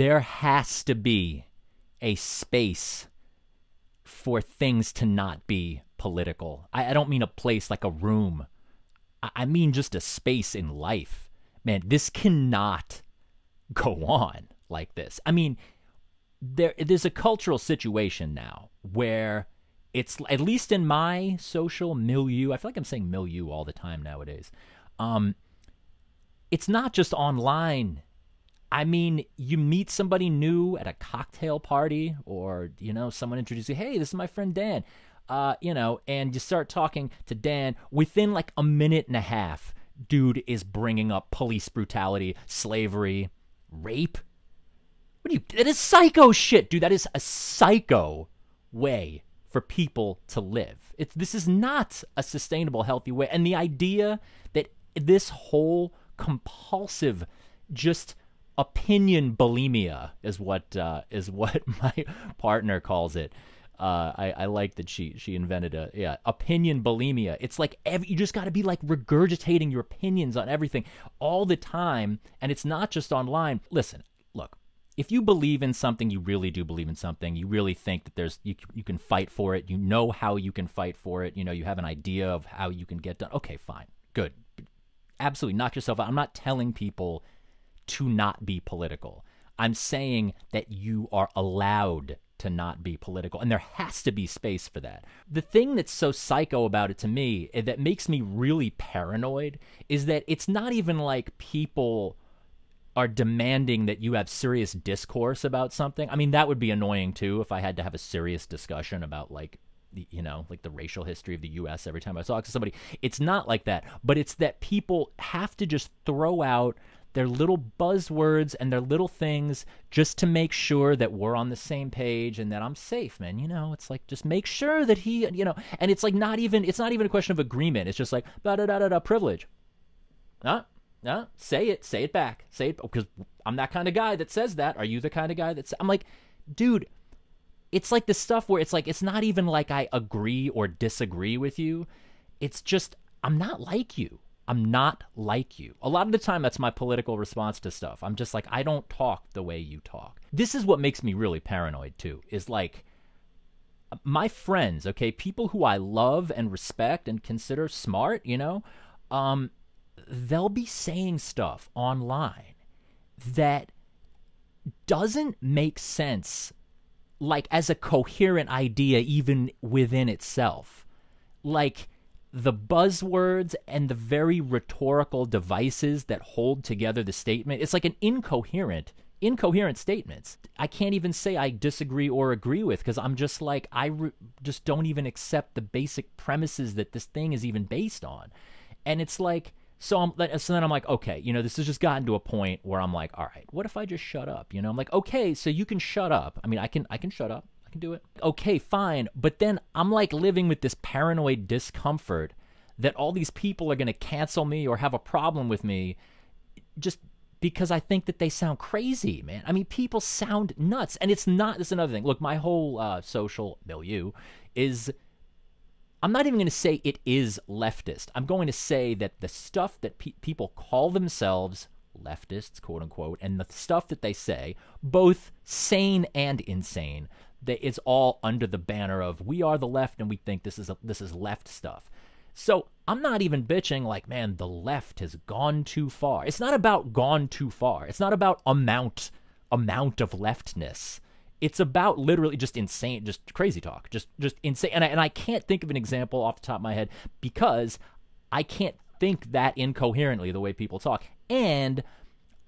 there has to be a space for things to not be political. I, I don't mean a place like a room. I, I mean just a space in life. Man, this cannot go on like this. I mean, there there's a cultural situation now where it's at least in my social milieu. I feel like I'm saying milieu all the time nowadays. Um, it's not just online I mean, you meet somebody new at a cocktail party, or you know, someone introduces you. Hey, this is my friend Dan. Uh, you know, and you start talking to Dan within like a minute and a half. Dude is bringing up police brutality, slavery, rape. What do you? That is psycho shit, dude. That is a psycho way for people to live. It's this is not a sustainable, healthy way. And the idea that this whole compulsive, just opinion bulimia is what uh, is what my partner calls it. Uh, I, I, like that she she invented a yeah opinion bulimia. It's like every, you just got to be like regurgitating your opinions on everything all the time, and it's not just online. Listen, look, if you believe in something, you really do believe in something. You really think that there's you you can fight for it. You know how you can fight for it. You know you have an idea of how you can get done. Okay, fine, good, absolutely knock yourself out. I'm not telling people to not be political. I'm saying that you are allowed to not be political, and there has to be space for that. The thing that's so psycho about it to me eh, that makes me really paranoid is that it's not even like people are demanding that you have serious discourse about something. I mean, that would be annoying too if I had to have a serious discussion about like you know, like the racial history of the US every time I talk to somebody. It's not like that, but it's that people have to just throw out their little buzzwords and their little things just to make sure that we're on the same page and that I'm safe, man. You know, it's like just make sure that he, you know, and it's like not even it's not even a question of agreement. It's just like da da da da privilege. Huh? Huh? Say it, say it back, say it because I'm that kind of guy that says that. Are you the kind of guy that's? I'm like, dude. It's like the stuff where it's like it's not even like I agree or disagree with you. It's just I'm not like you. I'm not like you. A lot of the time, that's my political response to stuff. I'm just like, I don't talk the way you talk. This is what makes me really paranoid, too, is like my friends, okay, people who I love and respect and consider smart, you know, um, they'll be saying stuff online that doesn't make sense, like as a coherent idea, even within itself. Like, the buzzwords and the very rhetorical devices that hold together the statement. It's like an incoherent incoherent statements. I can't even say I disagree or agree with because I'm just like, I re- just don't even accept the basic premises that this thing is even based on. And it's like, so I'm, so then I'm like, okay, you know, this has just gotten to a point where I'm like, all right, what if I just shut up? You know, I'm like, okay, so you can shut up. I mean, I can, I can shut up. I can do it. Okay, fine. But then I'm like living with this paranoid discomfort that all these people are going to cancel me or have a problem with me just because I think that they sound crazy, man. I mean, people sound nuts. And it's not, this is another thing. Look, my whole uh, social milieu is, I'm not even going to say it is leftist. I'm going to say that the stuff that pe people call themselves leftists, quote unquote, and the stuff that they say, both sane and insane, that it's all under the banner of we are the left and we think this is a, this is left stuff. So I'm not even bitching like, man, the left has gone too far. It's not about gone too far. It's not about amount amount of leftness. It's about literally just insane, just crazy talk, just just insane. And I, and I can't think of an example off the top of my head because I can't think that incoherently the way people talk. And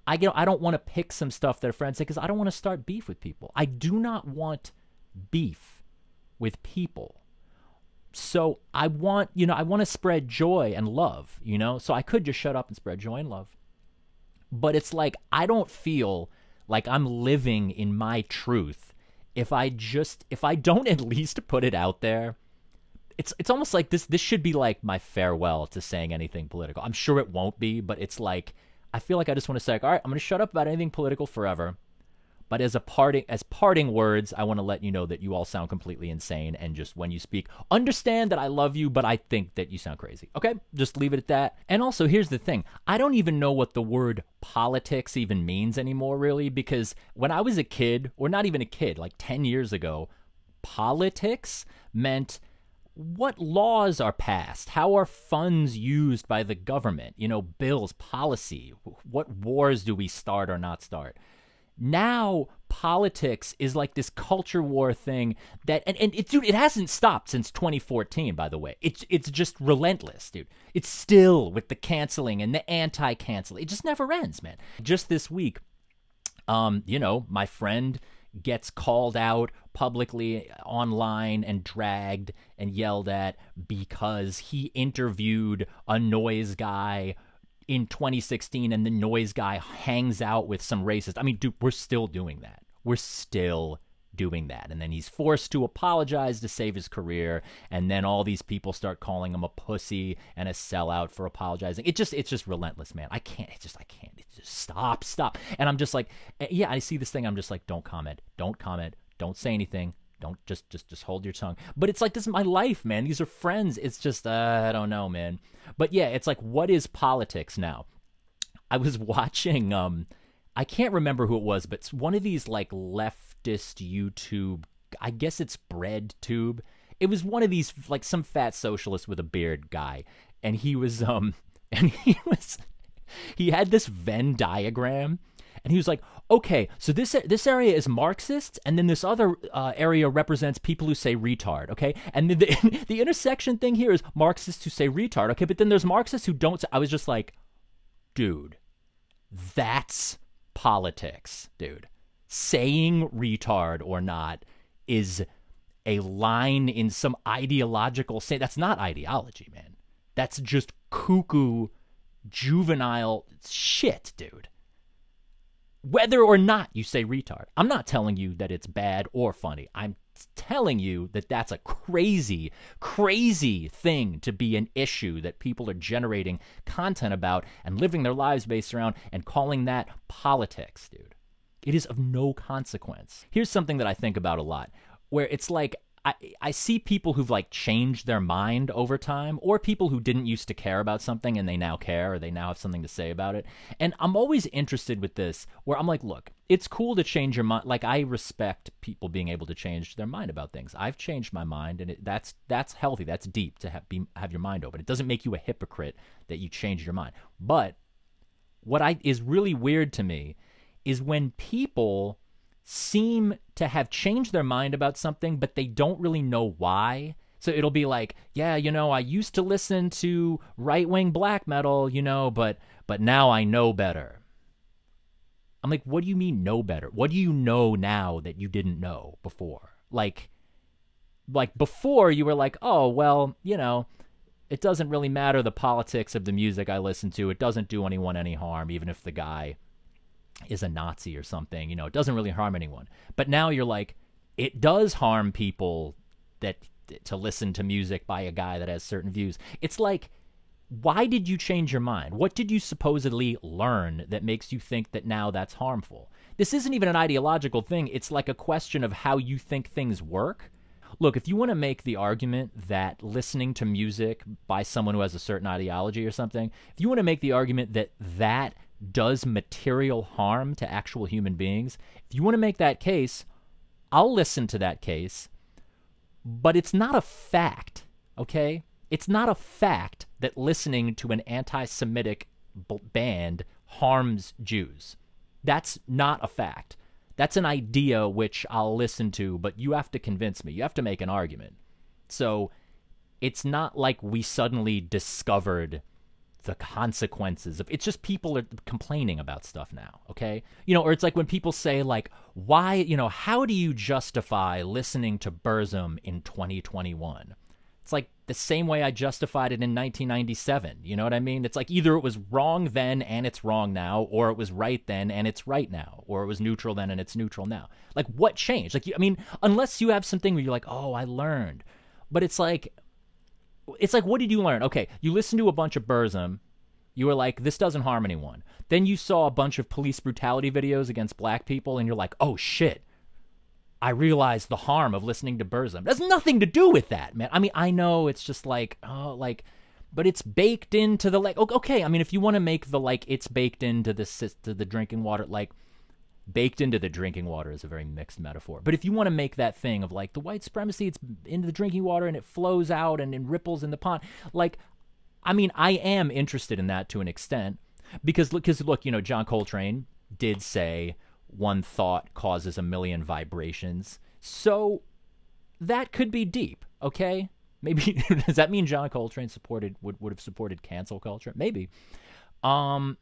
I get I don't want to pick some stuff that a friend said because I don't want to start beef with people. I do not want beef with people. So I want, you know, I want to spread joy and love, you know? So I could just shut up and spread joy and love. But it's like I don't feel like I'm living in my truth if I just if I don't at least put it out there. It's it's almost like this this should be like my farewell to saying anything political. I'm sure it won't be, but it's like I feel like I just want to say, like, all right, I'm going to shut up about anything political forever but as a parting as parting words, I want to let you know that you all sound completely insane and just when you speak, understand that I love you, but I think that you sound crazy. Okay? Just leave it at that. And also, here's the thing. I don't even know what the word politics even means anymore really because when I was a kid, or not even a kid, like 10 years ago, politics meant what laws are passed? How are funds used by the government? You know, bills, policy. What wars do we start or not start? now politics is like this culture war thing that and, and it dude it hasn't stopped since 2014 by the way it's it's just relentless dude it's still with the canceling and the anti-cancel it just never ends man just this week um you know my friend gets called out publicly online and dragged and yelled at because he interviewed a noise guy in 2016 and the noise guy hangs out with some racist. I mean, dude, we're still doing that. We're still doing that. And then he's forced to apologize to save his career. And then all these people start calling him a pussy and a sellout for apologizing. It just, it's just relentless, man. I can't, it's just, I can't. It's just stop, stop. And I'm just like, eh, yeah, I see this thing. I'm just like, don't comment, don't comment, don't say anything, don't just just just hold your tongue but it's like this is my life man these are friends it's just uh, i don't know man but yeah it's like what is politics now i was watching um i can't remember who it was but it's one of these like leftist youtube i guess it's bread tube it was one of these like some fat socialist with a beard guy and he was um and he was he had this venn diagram and he was like, okay, so this this area is Marxists, and then this other uh, area represents people who say retard, okay, and the, the, the intersection thing here is Marxists who say retard, okay, but then there's Marxists who don't. I was just like, dude, that's politics, dude. Saying retard or not is a line in some ideological say that's not ideology, man. That's just cuckoo juvenile shit, dude whether or not you say retard. I'm not telling you that it's bad or funny. I'm telling you that that's a crazy, crazy thing to be an issue that people are generating content about and living their lives based around and calling that politics, dude. It is of no consequence. Here's something that I think about a lot where it's like I, I see people who've like changed their mind over time or people who didn't used to care about something and they now care or they now have something to say about it. And I'm always interested with this where I'm like, look, it's cool to change your mind. Like I respect people being able to change their mind about things. I've changed my mind and it, that's that's healthy. That's deep to have, be, have your mind open. It doesn't make you a hypocrite that you change your mind. But what I is really weird to me is when people seem to have changed their mind about something, but they don't really know why. So it'll be like, yeah, you know, I used to listen to right wing black metal, you know, but but now I know better. I'm like, what do you mean know better? What do you know now that you didn't know before? Like like before you were like, oh well, you know, it doesn't really matter the politics of the music I listen to. It doesn't do anyone any harm, even if the guy is a Nazi or something. You know, it doesn't really harm anyone. But now you're like, it does harm people that to listen to music by a guy that has certain views. It's like, why did you change your mind? What did you supposedly learn that makes you think that now that's harmful? This isn't even an ideological thing. It's like a question of how you think things work. Look, if you want to make the argument that listening to music by someone who has a certain ideology or something, if you want to make the argument that that does material harm to actual human beings, if you want to make that case, I'll listen to that case, but it's not a fact, okay? It's not a fact that listening to an anti Semitic band harms Jews. That's not a fact. That's an idea which I'll listen to, but you have to convince me. You have to make an argument. So it's not like we suddenly discovered the consequences of it's just people are complaining about stuff now okay you know or it's like when people say like why you know how do you justify listening to burzum in 2021 it's like the same way i justified it in 1997 you know what i mean it's like either it was wrong then and it's wrong now or it was right then and it's right now or it was neutral then and it's neutral now like what changed like i mean unless you have something where you're like oh i learned but it's like it's like what did you learn? Okay, you listened to a bunch of Burzum. You were like, this doesn't harm anyone. Then you saw a bunch of police brutality videos against black people, and you're like, oh shit, I realized the harm of listening to Burzum. That's nothing to do with that, man. I mean, I know it's just like, oh, like, but it's baked into the like. Okay, I mean, if you want to make the like, it's baked into the to the drinking water, like baked into the drinking water is a very mixed metaphor. But if you want to make that thing of like the white supremacy, it's into the drinking water and it flows out and, and ripples in the pond. Like, I mean, I am interested in that to an extent because because look, you know, John Coltrane did say one thought causes a million vibrations, so that could be deep. Okay, maybe does that mean John Coltrane supported would would have supported cancel culture? Maybe. Um,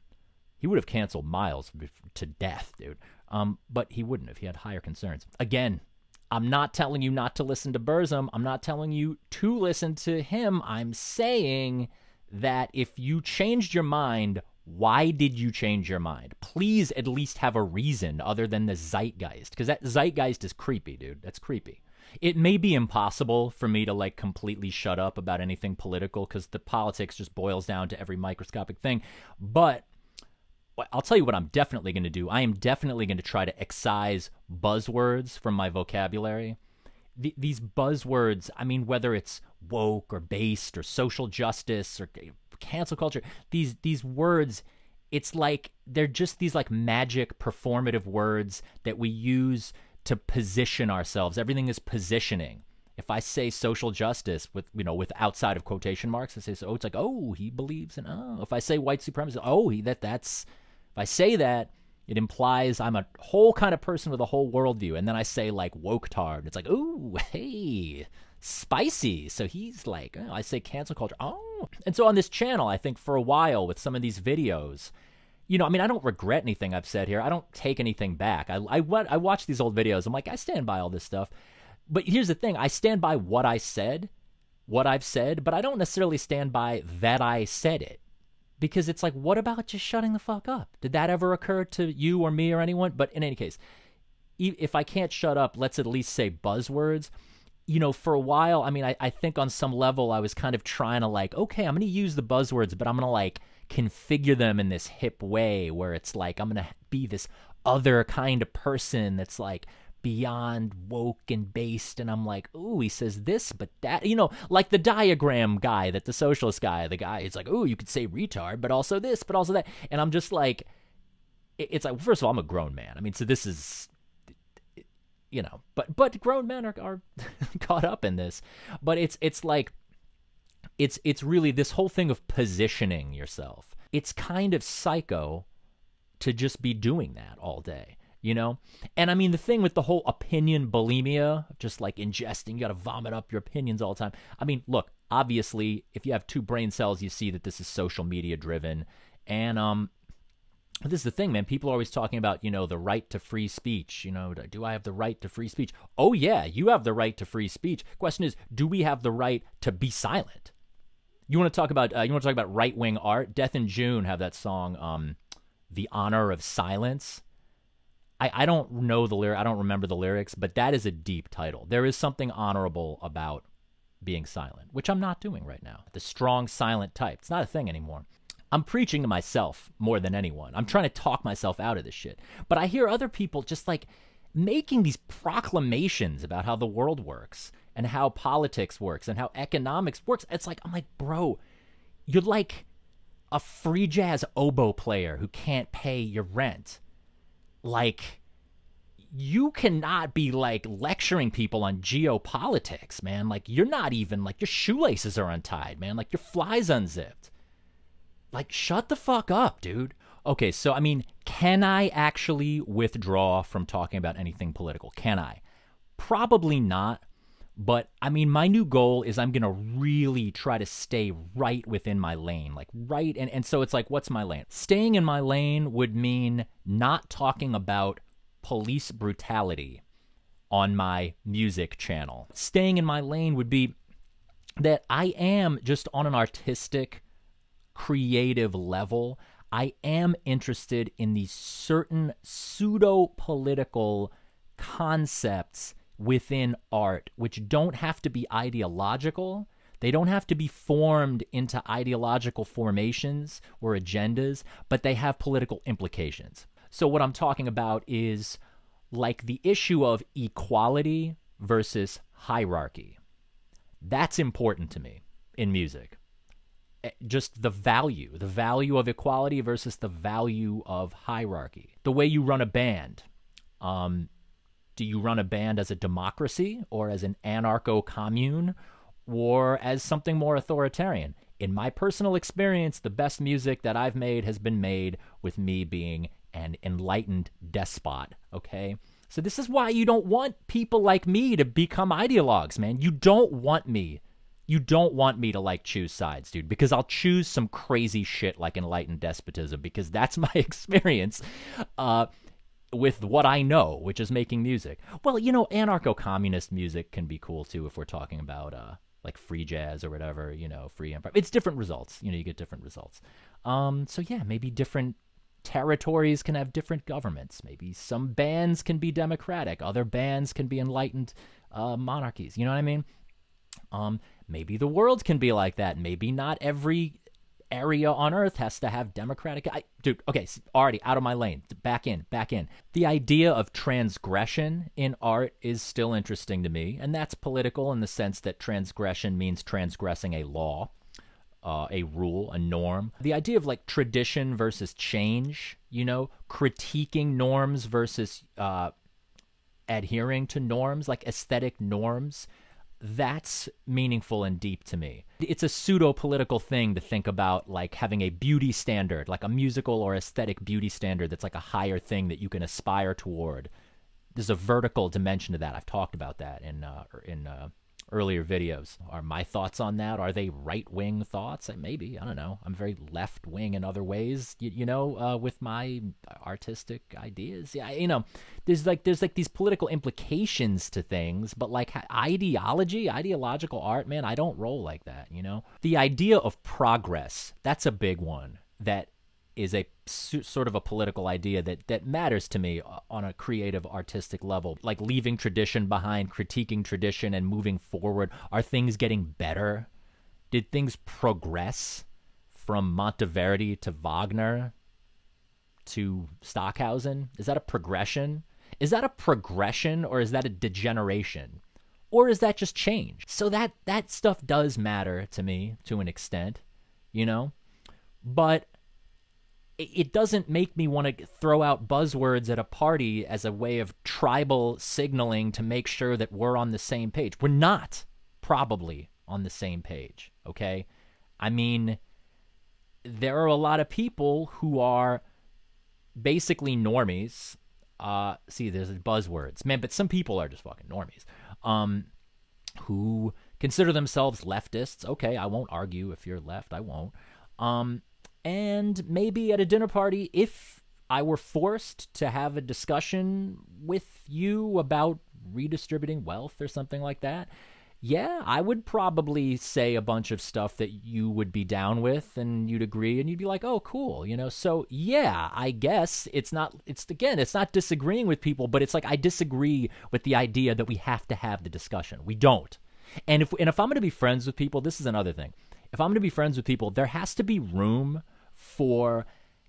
he would have canceled Miles to death, dude. Um, but he wouldn't if he had higher concerns. Again, I'm not telling you not to listen to Burzum. I'm not telling you to listen to him. I'm saying that if you changed your mind, why did you change your mind? Please at least have a reason other than the zeitgeist, because that zeitgeist is creepy, dude. That's creepy. It may be impossible for me to like completely shut up about anything political because the politics just boils down to every microscopic thing, but I'll tell you what I'm definitely going to do. I am definitely going to try to excise buzzwords from my vocabulary. Th- these buzzwords, I mean, whether it's woke or based or social justice or cancel culture, these these words, it's like they're just these like magic performative words that we use to position ourselves. Everything is positioning if I say social justice with you know with outside of quotation marks, I say so. It's like oh he believes in oh. If I say white supremacy, oh he that that's if I say that, it implies I'm a whole kind of person with a whole worldview. And then I say like woke tard. It's like, ooh, hey, spicy. So he's like, oh, I say cancel culture. Oh. And so on this channel, I think for a while with some of these videos, you know, I mean, I don't regret anything I've said here. I don't take anything back. I, I, I watch these old videos. I'm like, I stand by all this stuff. But here's the thing I stand by what I said, what I've said, but I don't necessarily stand by that I said it because it's like, what about just shutting the fuck up? Did that ever occur to you or me or anyone? But in any case, if I can't shut up, let's at least say buzzwords. You know, for a while, I mean, I, I think on some level I was kind of trying to like, okay, I'm going to use the buzzwords, but I'm going to like configure them in this hip way where it's like, I'm going to be this other kind of person that's like beyond woke and based and i'm like ooh he says this but that you know like the diagram guy that the socialist guy the guy it's like ooh you could say retard but also this but also that and i'm just like it's like first of all i'm a grown man i mean so this is you know but but grown men are, are caught up in this but it's it's like it's it's really this whole thing of positioning yourself it's kind of psycho to just be doing that all day you know? And I mean, the thing with the whole opinion bulimia, just like ingesting, you got to vomit up your opinions all the time. I mean, look, obviously, if you have two brain cells, you see that this is social media driven. And, um, this is the thing, man. People are always talking about, you know, the right to free speech. You know, do I have the right to free speech? Oh, yeah, you have the right to free speech. Question is, do we have the right to be silent? You want to talk about uh, you want to talk about right wing art? Death in June have that song, um, "The Honor of Silence." I, I don't know the lyric. I don't remember the lyrics, but that is a deep title. There is something honorable about being silent, which I'm not doing right now. The strong silent type. It's not a thing anymore. I'm preaching to myself more than anyone. I'm trying to talk myself out of this shit. But I hear other people just like making these proclamations about how the world works and how politics works and how economics works. It's like, I'm like, bro, you're like a free jazz oboe player who can't pay your rent like you cannot be like lecturing people on geopolitics, man. Like you're not even like your shoelaces are untied, man. Like your flies unzipped. Like shut the fuck up, dude. Okay, so I mean, can I actually withdraw from talking about anything political? Can I? Probably not, but I mean, my new goal is I'm going to really try to stay right within my lane, like right. And, and so it's like, what's my lane? Staying in my lane would mean not talking about police brutality on my music channel. Staying in my lane would be that I am just on an artistic, creative level. I am interested in these certain pseudo political concepts within art, which don't have to be ideological. They don't have to be formed into ideological formations or agendas, but they have political implications. So, what I'm talking about is like the issue of equality versus hierarchy. That's important to me in music. Eh, just the value, the value of equality versus the value of hierarchy. The way you run a band. Um, do you run a band as a democracy or as an anarcho commune or as something more authoritarian? In my personal experience, the best music that I've made has been made with me being an enlightened despot, okay? So this is why you don't want people like me to become ideologues, man. You don't want me. You don't want me to like choose sides, dude, because I'll choose some crazy shit like enlightened despotism because that's my experience. Uh, with what I know, which is making music. Well, you know, anarcho-communist music can be cool too if we're talking about uh, like free jazz or whatever, you know, free improv. It's different results. You know, you get different results. Um, so yeah, maybe different territories can have different governments. Maybe some bands can be democratic, other bands can be enlightened uh, monarchies. You know what I mean? Um, maybe the world can be like that. Maybe not every area on earth has to have democratic. I, dude, okay, already out of my lane. Back in, back in. The idea of transgression in art is still interesting to me, and that's political in the sense that transgression means transgressing a law. Uh, a rule, a norm. The idea of like tradition versus change, you know, critiquing norms versus uh, adhering to norms, like aesthetic norms, that's meaningful and deep to me. It's a pseudo political thing to think about like having a beauty standard, like a musical or aesthetic beauty standard that's like a higher thing that you can aspire toward. There's a vertical dimension to that. I've talked about that in uh, er, in uh, earlier videos. Are my thoughts on that? Are they right wing thoughts? Eh, maybe. I don't know. I'm very left wing in other ways, you, you know, uh, with my artistic ideas. Yeah, you know, there's like there's like these political implications to things, but like ideology, ideological art, man, I don't roll like that, you know. The idea of progress, that's a big one that is a sort of a political idea that that matters to me uh, on a creative artistic level like leaving tradition behind critiquing tradition and moving forward are things getting better did things progress from monteverdi to wagner to stockhausen is that a progression is that a progression or is that a degeneration or is that just change so that that stuff does matter to me to an extent you know but it doesn't make me want to throw out buzzwords at a party as a way of tribal signaling to make sure that we're on the same page. We're not probably on the same page, okay? I mean, there are a lot of people who are basically normies. Uh, see, there's buzzwords, man, but some people are just fucking normies um, who consider themselves leftists. Okay, I won't argue if you're left, I won't. Um, and maybe at a dinner party if I were forced to have a discussion with you about redistributing wealth or something like that. Yeah, I would probably say a bunch of stuff that you would be down with and you'd agree and you'd be like, "Oh, cool," you know. So, yeah, I guess it's not it's again, it's not disagreeing with people, but it's like I disagree with the idea that we have to have the discussion. We don't. And if and if I'm going to be friends with people, this is another thing. If I'm going to be friends with people, there has to be room for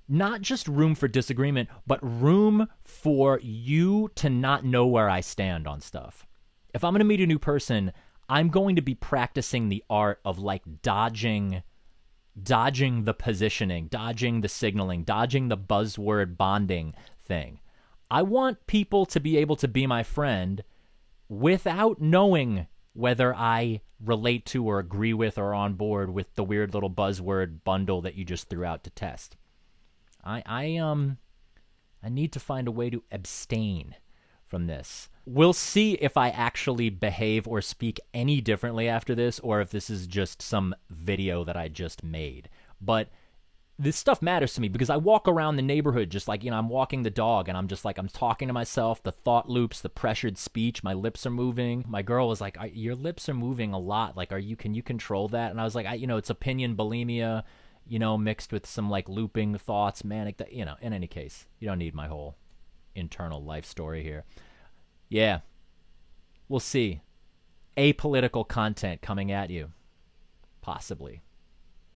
not just room for disagreement, but room for you to not know where I stand on stuff. If I'm going to meet a new person, I'm going to be practicing the art of like dodging dodging the positioning, dodging the signaling, dodging the buzzword bonding thing. I want people to be able to be my friend without knowing whether I relate to or agree with or on board with the weird little buzzword bundle that you just threw out to test. I I um I need to find a way to abstain from this. We'll see if I actually behave or speak any differently after this or if this is just some video that I just made. But this stuff matters to me because I walk around the neighborhood just like, you know, I'm walking the dog and I'm just like, I'm talking to myself, the thought loops, the pressured speech, my lips are moving. My girl was like, Your lips are moving a lot. Like, are you, can you control that? And I was like, I, you know, it's opinion, bulimia, you know, mixed with some like looping thoughts, manic, th you know, in any case, you don't need my whole internal life story here. Yeah. We'll see. Apolitical content coming at you. Possibly.